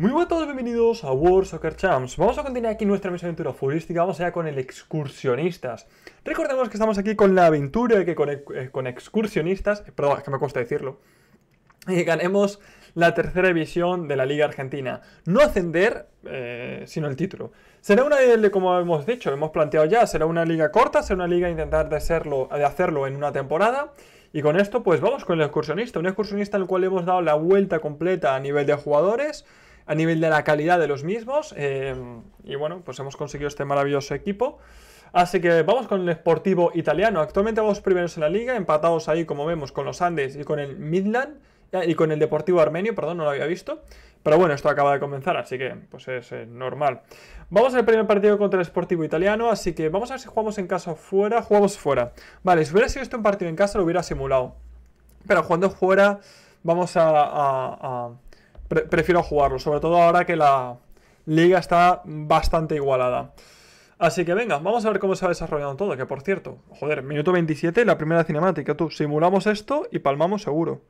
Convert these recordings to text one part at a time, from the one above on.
Muy buenas a todos, bienvenidos a World Soccer Champs. Vamos a continuar aquí nuestra misión aventura futurística, vamos allá con el excursionistas. Recordemos que estamos aquí con la aventura que eh, con, excursionistas, perdón, es que me cuesta decirlo, ganemos la tercera división de la Liga Argentina. No ascender, eh, sino el título. Será una, como hemos dicho, hemos planteado ya, será una liga corta, será una liga intentar de, serlo, de hacerlo en una temporada. Y con esto, pues vamos con el excursionista. Un excursionista al cual hemos dado la vuelta completa a nivel de jugadores a nivel de la calidad de los mismos. Eh, y bueno, pues hemos conseguido este maravilloso equipo. Así que vamos con el Sportivo italiano. Actualmente vamos primeros en la liga, empatados ahí como vemos con los Andes y con el Midland eh, y con el Deportivo Armenio, perdón, no lo había visto. Pero bueno, esto acaba de comenzar, así que pues es eh, normal. Vamos al primer partido contra el Sportivo Italiano, así que vamos a ver si jugamos en casa o fuera. Jugamos fuera. Vale, si hubiera sido esto un partido en casa lo hubiera simulado. Pero jugando fuera vamos a prefiero jugarlo, sobre todo ahora que la liga está bastante igualada. Así que venga, vamos a ver cómo se ha desarrollado todo, que por cierto, joder, minuto 27, la primera cinemática, tú, simulamos esto y palmamos seguro.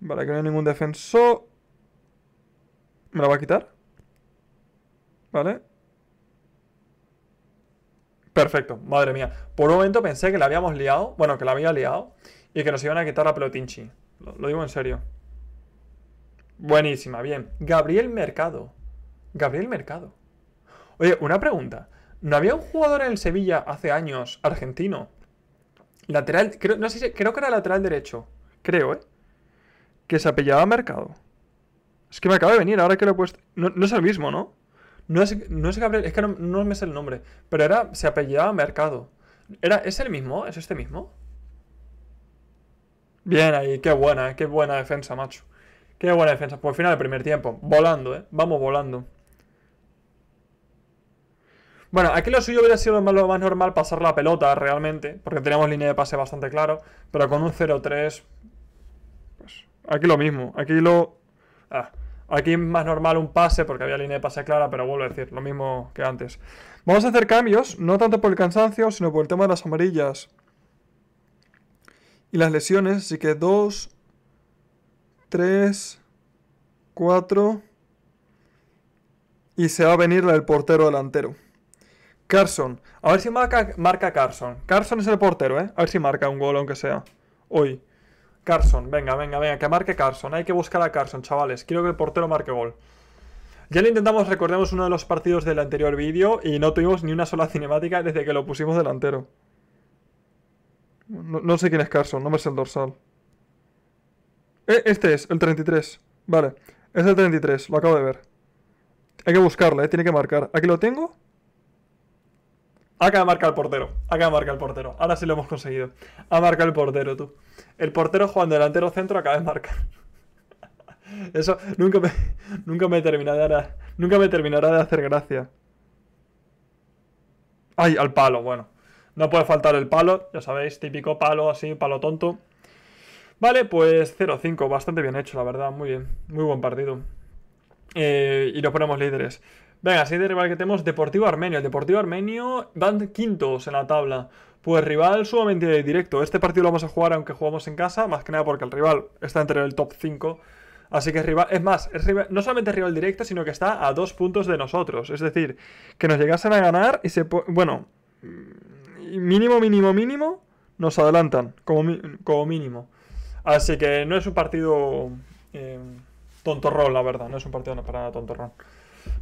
Vale, que no hay ningún defensor. ¿Me la va a quitar? Vale. Perfecto, madre mía. Por un momento pensé que la habíamos liado, bueno, que la había liado, y que nos iban a quitar la pelotinchi. lo digo en serio. Buenísima, bien. Gabriel Mercado. Gabriel Mercado. Oye, una pregunta. ¿No había un jugador en el Sevilla hace años, argentino? Lateral, creo, no sé creo que era lateral derecho. Creo, ¿eh? Que se apellaba Mercado. Es que me acaba de venir, ahora que lo he puesto. No, es el mismo, ¿no? No es, es Gabriel, es que no, me sé el nombre. Pero era, se apellidaba Mercado. Era, ¿Es el mismo? ¿Es este mismo? Bien ahí, qué buena, qué buena defensa, macho. Qué buena defensa. Pues final del primer tiempo. Volando, ¿eh? Vamos volando. Bueno, aquí lo suyo hubiera sido lo más normal pasar la pelota realmente, porque teníamos línea de pase bastante claro, pero con un 0-3, pues aquí lo mismo, aquí lo... Ah, aquí es más normal un pase porque había línea de pase clara, pero vuelvo a decir, lo mismo que antes. Vamos a hacer cambios, no tanto por el cansancio, sino por el tema de las amarillas y las lesiones, así que dos... 3, 4. Y se va a venir el portero delantero. Carson. A ver si marca, marca Carson. Carson es el portero, ¿eh? A ver si marca un gol, aunque sea. Hoy. Carson. Venga, venga, venga. Que marque Carson. Hay que buscar a Carson, chavales. Quiero que el portero marque gol. Ya lo intentamos, recordemos uno de los partidos del anterior vídeo y no tuvimos ni una sola cinemática desde que lo pusimos delantero. No, no sé quién es Carson, no me sé el dorsal. Eh, este es, el 33. Vale, es el 33, lo acabo de ver. Hay que buscarle, eh, tiene que marcar. Aquí lo tengo. Acá marcar el portero. Acá marcar el portero. Ahora sí lo hemos conseguido. Ha marcado el portero, tú. El portero jugando delantero centro acaba de marcar. Eso nunca nunca me Nunca me terminará de hacer gracia. Ay, al palo, bueno. No puede faltar el palo, ya sabéis, típico palo así, palo tonto. Vale, pues 0-5, bastante bien hecho, la verdad, muy bien, muy buen partido. Eh, y nos ponemos líderes. Venga, siguiente rival que tenemos, Deportivo Armenio. El Deportivo Armenio van quintos en la tabla. Pues rival sumamente directo. Este partido lo vamos a jugar aunque jugamos en casa, más que nada porque el rival está entre el top 5. Así que es rival, es más, es rival, no solamente rival directo, sino que está a dos puntos de nosotros. Es decir, que nos llegasen a ganar y se... Bueno, mm, mínimo, mínimo, mínimo, nos adelantan, como, como mínimo. Así que no es un partido eh, tontorrón, la verdad. No es un partido para nada tontorrón.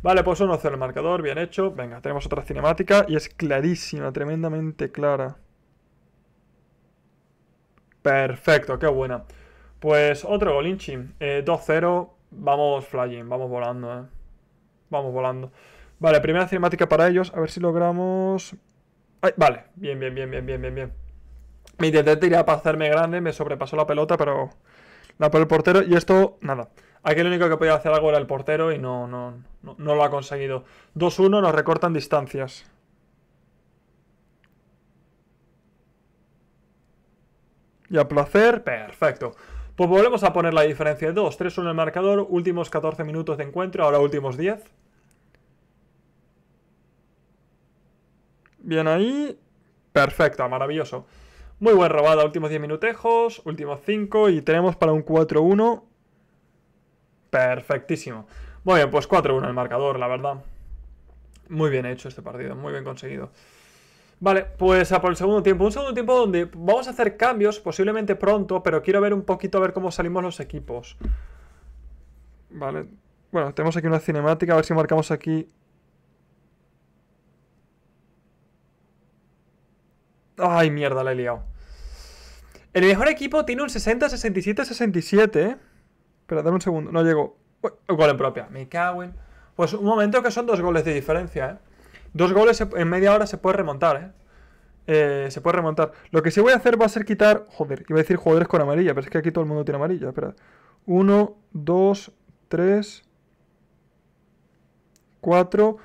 Vale, pues 1-0 el marcador, bien hecho. Venga, tenemos otra cinemática y es clarísima, tremendamente clara. Perfecto, qué buena. Pues otro Golinchi. 2-0, eh, vamos flying, vamos volando, eh. Vamos volando. Vale, primera cinemática para ellos, a ver si logramos... vale, bien, bien, bien, bien, bien, bien, bien. Mi intenté tirar para hacerme grande, me sobrepasó la pelota, pero la por el portero. Y esto, nada. Aquí lo único que podía hacer algo era el portero y no, no, no, lo ha conseguido. 2-1, nos recortan distancias. Y a placer, perfecto. Pues volvemos a poner la diferencia de 2, 3-1 el marcador, últimos 14 minutos de encuentro, ahora últimos 10. Bien ahí. perfecta maravilloso. Muy buen robada, últimos 10 minutejos, últimos 5 y tenemos para un 4-1. Perfectísimo. Muy bien, pues 4-1 el marcador, la verdad. Muy bien hecho este partido, muy bien conseguido. Vale, pues a por el segundo tiempo. Un segundo tiempo donde vamos a hacer cambios, posiblemente pronto, pero quiero ver un poquito a ver cómo salimos los equipos. Vale. Bueno, tenemos aquí una cinemática, a ver si marcamos aquí Ay, mierda, la he liado. El mejor equipo tiene un 60, 67, 67. Espera, dame un segundo. No llego. Igual en propia. Me cago en... Pues un momento que son dos goles de diferencia, ¿eh? Dos goles en media hora se puede remontar, ¿eh? ¿eh? se puede remontar. Lo que sí voy a hacer va a ser quitar. Joder, iba a decir jugadores con amarilla, pero es que aquí todo el mundo tiene amarilla. Espera. Uno, dos, tres Cuatro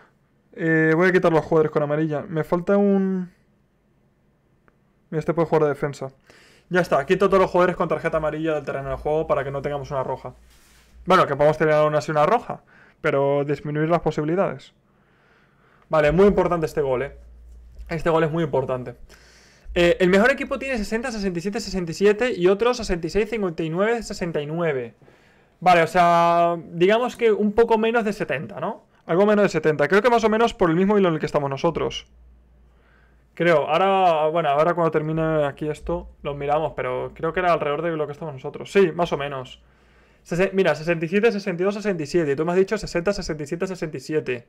eh, Voy a quitar los jugadores con amarilla. Me falta un. Este puede jugar de defensa. Ya está, quito todos los jugadores con tarjeta amarilla del terreno de juego para que no tengamos una roja. Bueno, que podemos tener aún así una roja, pero disminuir las posibilidades. Vale, muy importante este gol, ¿eh? Este gol es muy importante. Eh, el mejor equipo tiene 60, 67, 67 y otros 66, 59, 69. Vale, o sea, digamos que un poco menos de 70, ¿no? Algo menos de 70. Creo que más o menos por el mismo hilo en el que estamos nosotros. Creo, ahora, bueno, ahora cuando termine aquí esto, lo miramos, pero creo que era alrededor de lo que estamos nosotros. Sí, más o menos. mira, 67, 62, 67. Tú me has dicho 60, 67, 67.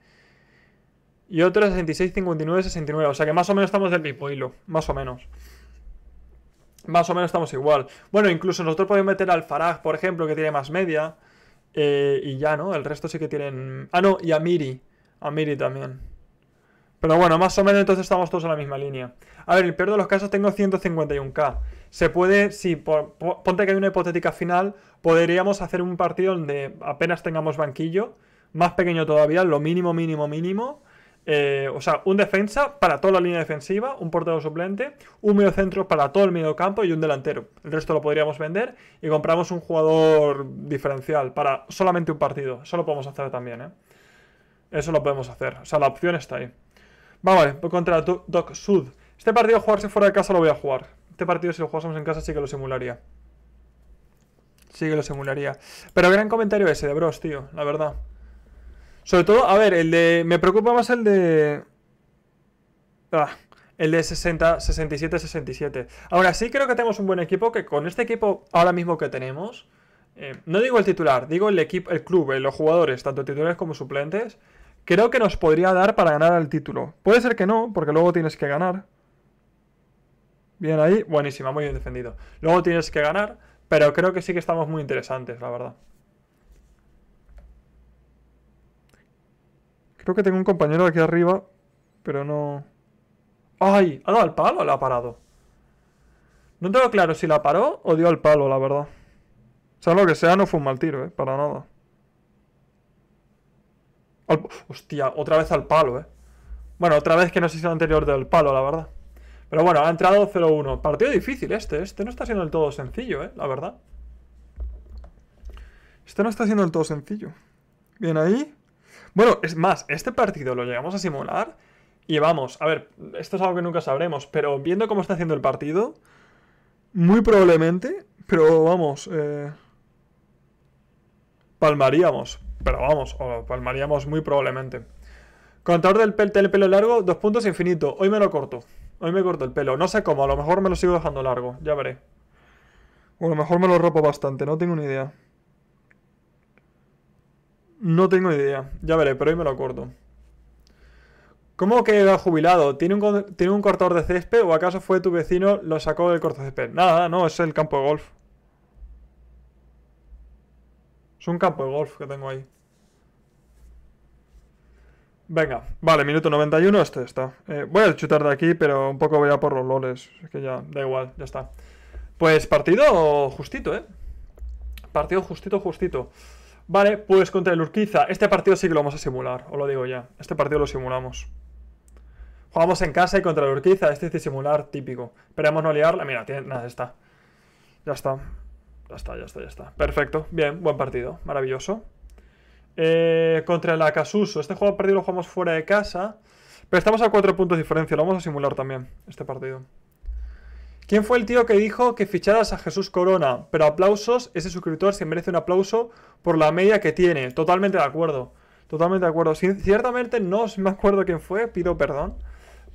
Y otro 66, 59, 69. O sea que más o menos estamos del mismo hilo. Más o menos. Más o menos estamos igual. Bueno, incluso nosotros podemos meter al Farag, por ejemplo, que tiene más media. Eh, y ya, ¿no? El resto sí que tienen... Ah, no, y a Miri. A Miri también. Pero bueno, más o menos entonces estamos todos en la misma línea. A ver, el peor de los casos tengo 151k. Se puede, si sí, ponte que hay una hipotética final, podríamos hacer un partido donde apenas tengamos banquillo, más pequeño todavía, lo mínimo, mínimo, mínimo. Eh, o sea, un defensa para toda la línea defensiva, un portero suplente, un medio centro para todo el medio campo y un delantero. El resto lo podríamos vender y compramos un jugador diferencial para solamente un partido. Eso lo podemos hacer también, ¿eh? Eso lo podemos hacer. O sea, la opción está ahí. Vale, pues contra Doc Sud. Este partido jugarse fuera de casa lo voy a jugar. Este partido si lo jugásemos en casa sí que lo simularía. Sí que lo simularía. Pero gran comentario ese de Bros, tío, la verdad. Sobre todo, a ver, el de... Me preocupa más el de... Ah, el de 67, 67. Ahora sí creo que tenemos un buen equipo, que con este equipo ahora mismo que tenemos... Eh, no digo el titular, digo el equipo, el club, eh, los jugadores, tanto titulares como suplentes creo que nos podría dar para ganar el título. Puede ser que no, porque luego tienes que ganar. Bien ahí, buenísima, muy bien defendido. Luego tienes que ganar, pero creo que sí que estamos muy interesantes, la verdad. Creo que tengo un compañero aquí arriba, pero no... ¡Ay! ¿Ha dado al palo o la ha parado? No tengo claro si la paró o dio al palo, la verdad. O sea, lo que sea, no fue un mal tiro, ¿eh? Para nada. Hostia, otra vez al palo, eh. Bueno, otra vez que no sé si el anterior del palo, la verdad. Pero bueno, ha entrado 0-1. Partido difícil este. Este no está siendo del todo sencillo, eh, la verdad. Este no está siendo del todo sencillo. Bien ahí. Bueno, es más, este partido lo llegamos a simular y vamos, a ver, esto es algo que nunca sabremos, pero viendo cómo está haciendo el partido, muy probablemente, pero vamos, eh, palmaríamos. Pero vamos, o palmaríamos muy probablemente. Contador del, pelo del pelo largo, dos puntos infinito. Hoy me lo corto. Hoy me corto el pelo. No sé cómo, a lo mejor me lo sigo dejando largo. Ya veré. O a lo mejor me lo ropo bastante, no tengo ni idea. No tengo idea. Ya veré, pero hoy me lo corto. ¿Cómo que ha jubilado? ¿Tiene un, ¿Tiene un cortador de césped o acaso fue tu vecino lo sacó del césped Nada, no, es el campo de golf. Es un campo de golf que tengo ahí. Venga, vale, minuto 91, esto está. Eh, voy a chutar de aquí, pero un poco voy a por los loles. Es que ya, da igual, ya está. Pues partido justito, ¿eh? Partido justito, justito. Vale, pues contra el Urquiza. Este partido sí que lo vamos a simular, os lo digo ya. Este partido lo simulamos. Jugamos en casa y contra el Urquiza. Este es simular típico. Esperamos no liarla. Mira, tiene, nada, está. Ya está. Ya está, ya está, ya está. Perfecto, bien, buen partido, maravilloso. Eh, contra el Casuso. Este juego perdido lo jugamos fuera de casa. Pero estamos a cuatro puntos de diferencia. Lo vamos a simular también, este partido. ¿Quién fue el tío que dijo que ficharas a Jesús Corona? Pero aplausos, ese suscriptor se merece un aplauso por la media que tiene. Totalmente de acuerdo. Totalmente de acuerdo. Ciertamente no me acuerdo quién fue, pido perdón.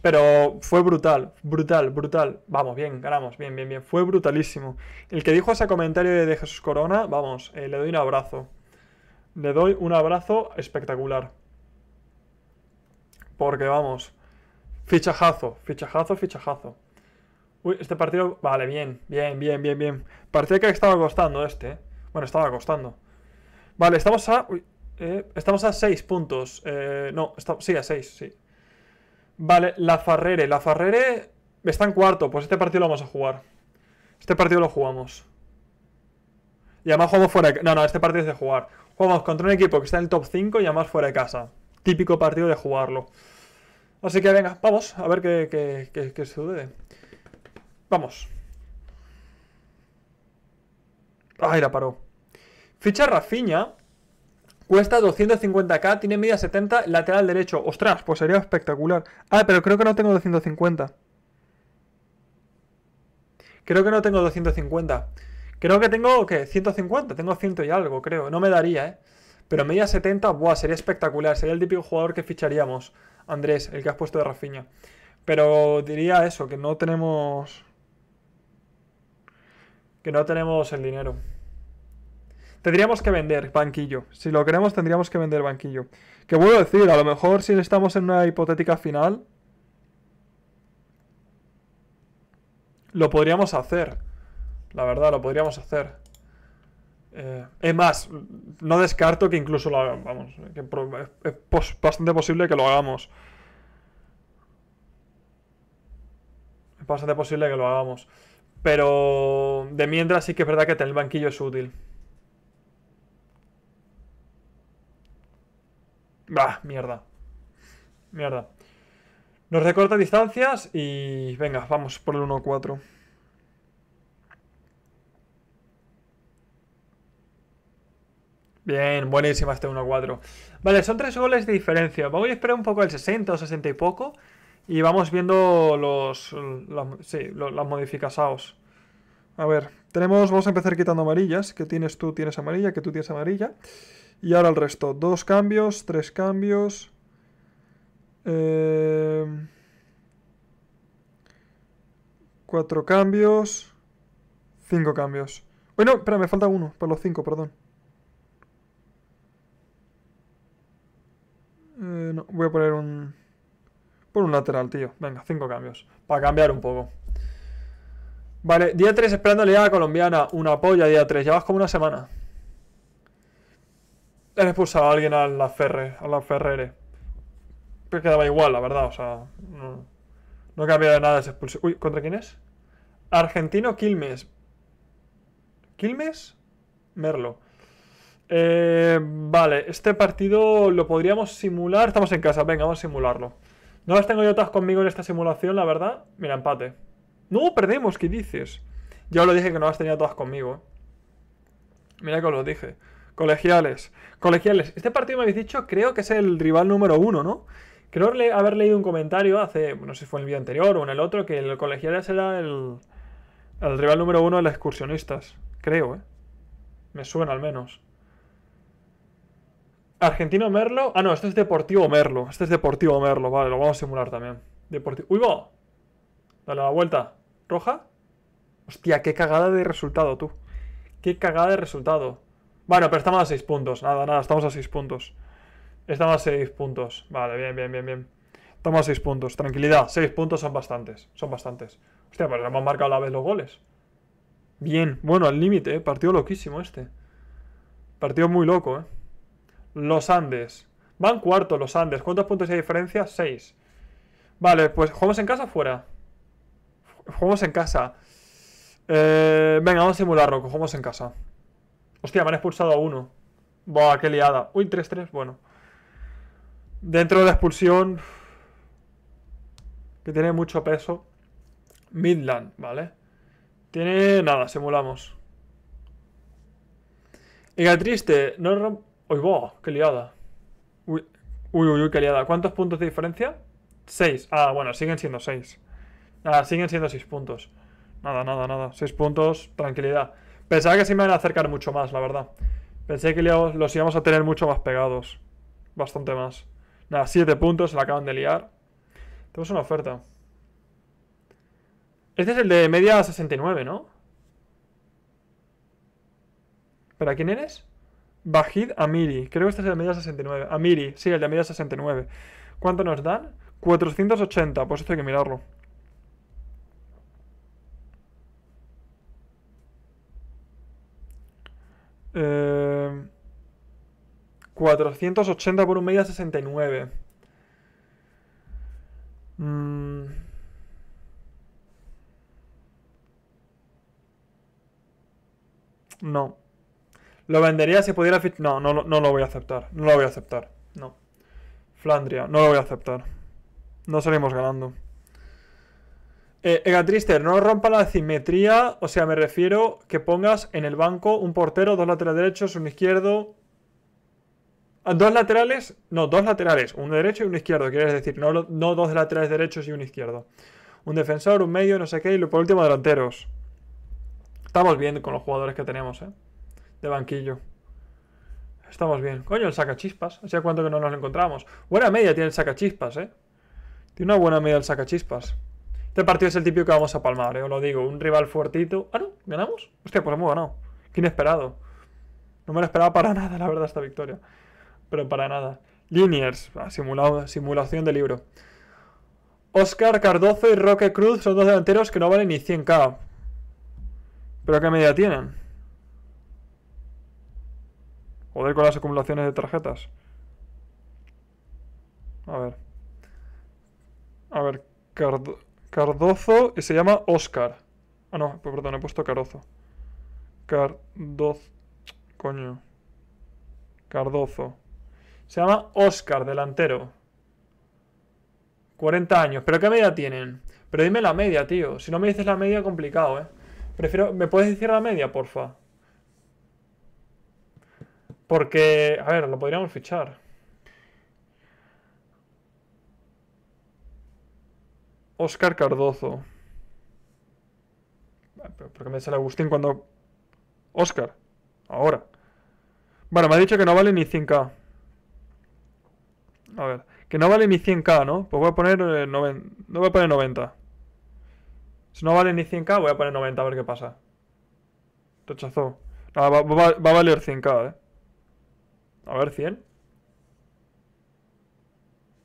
Pero fue brutal, brutal, brutal. Vamos, bien, ganamos, bien, bien, bien. Fue brutalísimo. El que dijo ese comentario de Jesús Corona, vamos, eh, le doy un abrazo. Le doy un abrazo espectacular. Porque vamos, fichajazo, fichajazo, fichajazo. Uy, este partido, vale, bien, bien, bien, bien, bien. Parecía que estaba costando este. Eh. Bueno, estaba costando. Vale, estamos a... Eh, estamos a 6 puntos. no, sí, a 6, sí. Vale, la Farrere. La Farrere está en cuarto. Pues este partido lo vamos a jugar. Este partido lo jugamos. Y además jugamos fuera de... No, no, este partido es de jugar. Jugamos contra un equipo que está en el top 5 y además fuera de casa. Típico partido de jugarlo. Así que venga, vamos a ver qué, sucede. Vamos. Ay, ah, la paró. Ficha Rafiña Cuesta 250k, tiene media 70, lateral derecho. Ostras, pues sería espectacular. Ah, pero creo que no tengo 250. Creo que no tengo 250. Creo que tengo, ¿qué? 150. Tengo 100 y algo, creo. No me daría, ¿eh? Pero media 70, buah, sería espectacular. Sería el típico jugador que ficharíamos, Andrés, el que has puesto de Rafiña. Pero diría eso, que no tenemos... Que no tenemos el dinero. Tendríamos que vender banquillo. Si lo queremos, tendríamos que vender banquillo. Que puedo decir, a lo mejor si estamos en una hipotética final, lo podríamos hacer. La verdad, lo podríamos hacer. Eh, es más, no descarto que incluso lo hagamos. Vamos, es bastante posible que lo hagamos. Es bastante posible que lo hagamos. Pero de mientras sí que es verdad que tener banquillo es útil. Bah, mierda. Mierda. Nos recorta distancias y venga, vamos por el 1-4. Bien, buenísima este 1-4. Vale, son tres goles de diferencia. Vamos a esperar un poco el 60 o 60 y poco. Y vamos viendo los, sí, las modificados. A ver, tenemos, vamos a empezar quitando amarillas. Que tienes tú, tienes amarilla, que tú tienes amarilla. Y ahora el resto. Dos cambios, tres cambios. Eh, cuatro cambios. Cinco cambios. Bueno, espera, me falta uno. Por los cinco, perdón. Eh, voy a poner un... Por un lateral, tío. Venga, cinco cambios. Para cambiar un poco. Vale, día 3 esperando la Colombiana. Una polla día 3. Llevas como una semana han expulsado a alguien a la Ferre, a la Ferrere. Pero quedaba igual, la verdad, o sea, no, no cambia de nada ese expulsión. Uy, ¿contra quién es? Argentino Quilmes. ¿Quilmes? Merlo. Eh, vale, este partido lo podríamos simular. Estamos en casa, venga, vamos a simularlo. No las tengo yo todas conmigo en esta simulación, la verdad. Mira, empate. No, perdemos, ¿qué dices? Yo lo dije que no las tenía todas conmigo. Mira que os lo dije. Colegiales. Colegiales. Este partido me habéis dicho, creo que es el rival número uno, ¿no? Creo haber leído un comentario hace, no sé si fue en el vídeo anterior o en el otro, que el Colegiales era el, el rival número uno de los excursionistas. Creo, ¿eh? Me suena al menos. Argentino Merlo. Ah, no, esto es Deportivo Merlo. Este es Deportivo Merlo. Vale, lo vamos a simular también. Deportivo. ¡Uy, va! Dale la vuelta. ¿Roja? Hostia, qué cagada de resultado, tú. Qué cagada de resultado. Bueno, pero estamos a 6 puntos. Nada, nada, estamos a 6 puntos. Estamos a 6 puntos. Vale, bien, bien, bien, bien. Estamos a 6 puntos. Tranquilidad, 6 puntos son bastantes. Son bastantes. Hostia, pero pues hemos marcado a la vez los goles. Bien, bueno, al límite, ¿eh? Partido loquísimo este. Partido muy loco, ¿eh? Los Andes. Van cuarto los Andes. ¿Cuántos puntos hay de diferencia? 6. Vale, pues jugamos en casa o fuera. Jugamos en casa. Eh, venga, vamos a simularlo. Jugamos en casa. Hostia, me han expulsado a uno. Buah, qué liada. Uy, 3-3, bueno. Dentro de la expulsión, que tiene mucho peso, Midland, ¿vale? Tiene nada, simulamos. Y triste, no hoy Uy, buah, qué liada. Uy, uy, uy, qué liada. ¿Cuántos puntos de diferencia? 6. Ah, bueno, siguen siendo 6. Nada, ah, siguen siendo 6 puntos. Nada, nada, nada. 6 puntos, tranquilidad. Pensaba que sí me iban a acercar mucho más, la verdad. Pensé que los íbamos a tener mucho más pegados. Bastante más. Nada, 7 puntos, se la acaban de liar. Tenemos una oferta. Este es el de media 69, ¿no? ¿Para quién eres? Bajid Amiri. Creo que este es el de media 69. Amiri, sí, el de media 69. ¿Cuánto nos dan? 480. Pues esto hay que mirarlo. 480 eh, por un media 69. Mm. No. Lo vendería si pudiera... No, no, no lo voy a aceptar. No lo voy a aceptar. No. Flandria, no lo voy a aceptar. No salimos ganando. Eh, Ega Trister, no rompa la simetría, o sea, me refiero que pongas en el banco un portero, dos laterales derechos, un izquierdo. Ah, dos laterales, no, dos laterales, uno derecho y un izquierdo, quieres decir, no, no dos laterales derechos y un izquierdo. Un defensor, un medio, no sé qué, y por último delanteros. Estamos bien con los jugadores que tenemos, ¿eh? De banquillo. Estamos bien. Coño, el sacachispas. Hacía cuánto que no nos lo encontramos. Buena media tiene el sacachispas, ¿eh? Tiene una buena media el sacachispas. Este partido es el típico que vamos a palmar, ¿eh? lo digo. Un rival fuertito. Ah, no, ganamos. Hostia, pues hemos ganado. Qué inesperado. No me lo esperaba para nada, la verdad, esta victoria. Pero para nada. Liniers, ah, simulado, simulación de libro. Oscar Cardozo y Roque Cruz son dos delanteros que no valen ni 100k. ¿Pero qué media tienen? Joder con las acumulaciones de tarjetas. A ver. A ver, Cardozo. Cardozo y se llama Oscar. Ah, no, pues perdón, he puesto Carozo. Cardozo. Coño. Cardozo. Se llama Oscar, delantero. 40 años. ¿Pero qué media tienen? Pero dime la media, tío. Si no me dices la media, complicado, ¿eh? Prefiero... ¿Me puedes decir la media, porfa? Porque... A ver, lo podríamos fichar. Oscar Cardozo. Ah, ¿Por qué me sale Agustín cuando... Oscar, ahora. Bueno, me ha dicho que no vale ni 100k. A ver, que no vale ni 100k, ¿no? Pues voy a poner, eh, no voy a poner 90. Si no vale ni 100k, voy a poner 90 a ver qué pasa. Rechazó. va, a valer 100k, ¿eh? A ver, 100.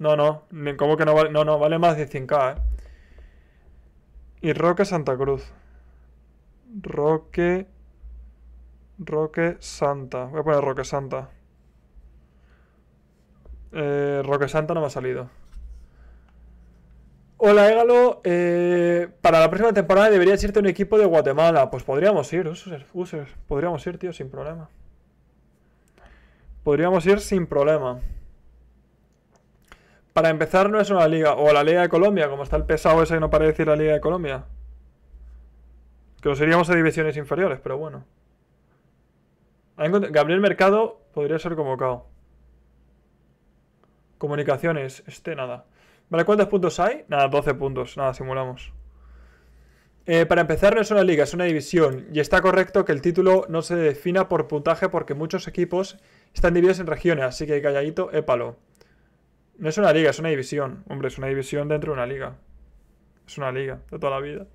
No, no, ¿cómo que no vale? No, no, vale más de 100k, ¿eh? Y Roque Santa Cruz. Roque. Roque Santa. Voy a poner Roque Santa. Eh, Roque Santa no me ha salido. Hola, Egalo eh, para la próxima temporada deberías irte a un equipo de Guatemala. Pues podríamos ir, Podríamos ir, tío, sin problema. Podríamos ir sin problema. Para empezar no es una liga, o la liga de Colombia, como está el pesado ese que no parece decir la liga de Colombia. Que nos iríamos a divisiones inferiores, pero bueno. Gabriel Mercado podría ser convocado. Comunicaciones, este nada. Vale, ¿cuántos puntos hay? Nada, 12 puntos, nada, simulamos. Eh, para empezar, no es una liga, es una división, y está correcto que el título no se defina por puntaje porque muchos equipos están divididos en regiones, así que calladito, épalo. No es una liga, es una división. Hombre, es una división dentro de una liga. Es una liga de toda la vida.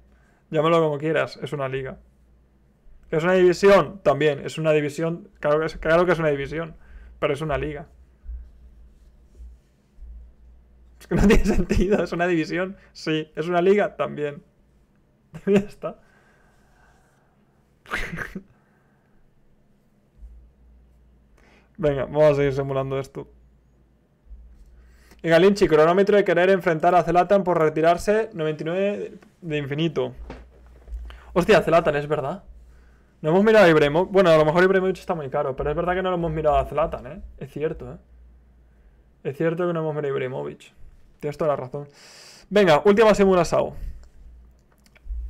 Llámalo como quieras, es una liga. ¿Es una división? También, es una división. Claro que es, una división, pero es una liga. Es que no tiene sentido, es una división, sí. Es una liga, también. ya está. Venga, vamos a seguir simulando esto. En Galinchi, cronómetro de querer enfrentar a Zelatan por retirarse 99 de infinito. Hostia, Zelatan, es verdad. No hemos mirado a Ibrahimovic. Bueno, a lo mejor Ibrahimovic está muy caro, pero es verdad que no lo hemos mirado a Zlatan, ¿eh? Es cierto, ¿eh? Es cierto que no hemos mirado a Ibrahimovic. Tienes toda la razón. Venga, última Sao.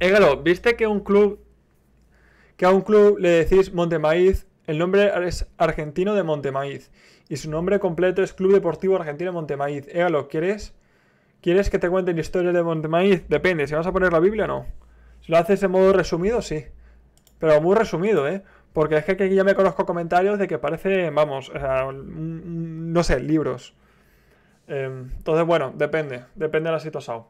Égalo, ¿viste que un club que a un club le decís Montemaíz el nombre es Argentino de Montemaíz y su nombre completo es Club Deportivo Argentino de Montemaíz. Égalo, ¿quieres? ¿Quieres que te cuente la historia de Montemaíz? Depende, si vas a poner la Biblia o no. Si lo haces de modo resumido, sí. Pero muy resumido, ¿eh? Porque es que aquí ya me conozco comentarios de que parece, vamos, no sé, libros. Em, entonces, bueno, depende, depende de la situación.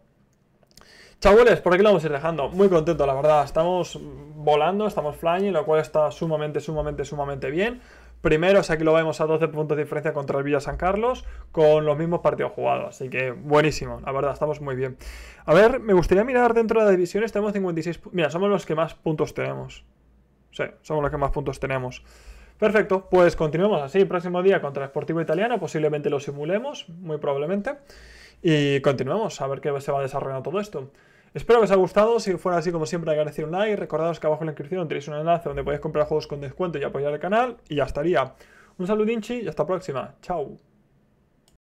Chavales, por aquí lo vamos a ir dejando. Muy contento, la verdad. Estamos volando, estamos flying, lo cual está sumamente, sumamente, sumamente bien. Primero, sea, aquí lo vemos a 12 puntos de diferencia contra el Villa San Carlos, con los mismos partidos jugados. Así que buenísimo, la verdad, estamos muy bien. A ver, me gustaría mirar dentro de las divisiones, tenemos 56... Mira, somos los que más puntos tenemos. Sí, somos los que más puntos tenemos. Perfecto, pues continuemos así. próximo día contra el Sportivo Italiano, posiblemente lo simulemos, muy probablemente. Y continuemos a ver qué se va a desarrollar todo esto. Espero que os haya gustado, si fuera así como siempre agradecer un like, recordados que abajo en la descripción tenéis un enlace donde podéis comprar juegos con descuento y apoyar el canal, y ya estaría. Un Inchi y hasta la próxima, chao.